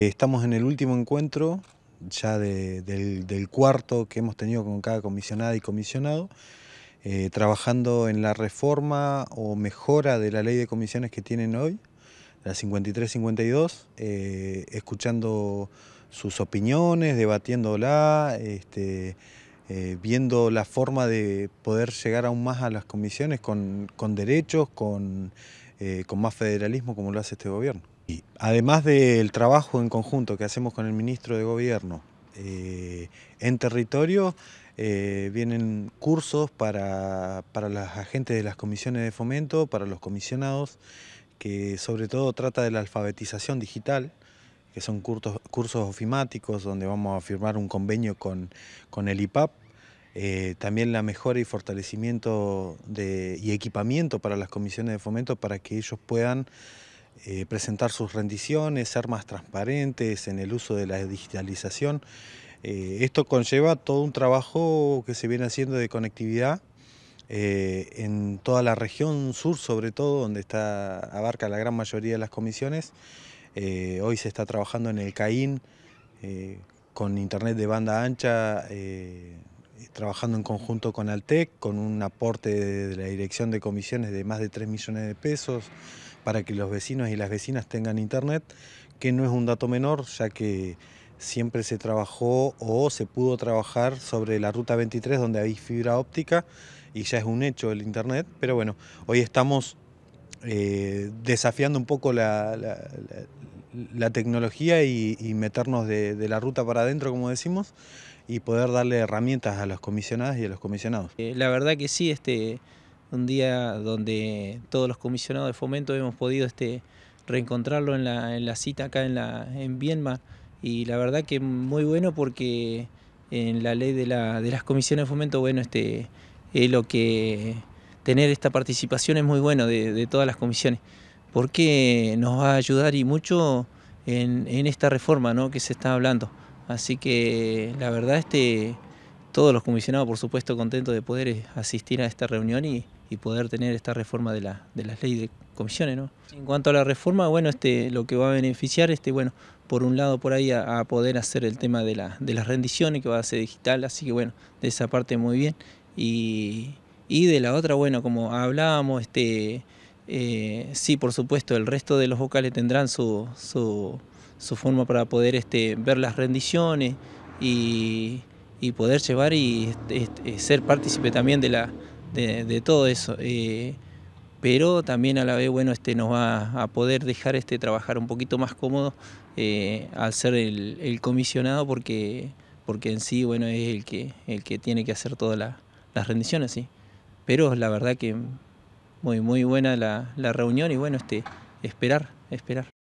Estamos en el último encuentro ya del, cuarto que hemos tenido con cada comisionada y comisionado, eh, trabajando en la reforma o mejora de la ley de comisiones que tienen hoy, la 53-52, eh, escuchando sus opiniones, debatiéndola, este, eh, viendo la forma de poder llegar aún más a las comisiones con, derechos, con más federalismo como lo hace este gobierno. Además del trabajo en conjunto que hacemos con el ministro de Gobierno eh, en territorio, eh, vienen cursos para, para las agentes de las comisiones de fomento, para los comisionados, que sobre todo trata de la alfabetización digital, que son cursos, ofimáticos donde vamos a firmar un convenio con, el IPAP. Eh, también la mejora y fortalecimiento de, y equipamiento para las comisiones de fomento para que ellos puedan eh, presentar sus rendiciones, ser más transparentes en el uso de la digitalización. Eh, esto conlleva todo un trabajo que se viene haciendo de conectividad eh, en toda la región sur, sobre todo, donde está, abarca la gran mayoría de las comisiones. hoy se está trabajando en el CAIN con internet de banda ancha trabajando en conjunto con Altec, con un aporte de la Dirección de Comisiones de más de 3 millones de pesos para que los vecinos y las vecinas tengan internet, que no es un dato menor, ya que siempre se trabajó o se pudo trabajar sobre la ruta 23 donde hay fibra óptica y ya es un hecho el internet, pero bueno, hoy estamos eh, desafiando un poco la, tecnología y, meternos de la ruta para adentro, como decimos, y poder darle herramientas a las comisionadas y a los comisionados. Eh, la verdad que sí, este, un día donde todos los comisionados de fomento hemos podido este, reencontrarlo en la, en la cita acá en, la, en y la verdad que muy bueno porque en la ley de, las comisiones de fomento, bueno, este, es eh, lo que tener esta participación es muy bueno de, todas las comisiones porque nos va a ayudar y mucho en, esta reforma ¿no? que se está hablando. Así que la verdad, este, todos los comisionados, por supuesto, contentos de poder eh, asistir a esta reunión y, poder tener esta reforma de, la, de las leyes de comisiones. ¿no? En cuanto a la reforma, bueno, este, lo que va a beneficiar, este, bueno, por un lado por ahí a, poder hacer el tema de, la, de las rendiciones, que va a ser digital, así que bueno, de esa parte muy bien. Y, y de la otra, bueno, como hablábamos, este, eh, sí, por supuesto, el resto de los vocales tendrán su, su su forma para poder este, ver las rendiciones y, poder llevar y este, este, ser partícipe también de, todo eso. Eh, pero también a la vez bueno, nos va a poder dejar este, trabajar un poquito más cómodo eh, al ser el, comisionado porque, en sí bueno, es el que, tiene que hacer todas las rendiciones. Pero la verdad que muy, buena la, reunión y bueno, esperar, esperar.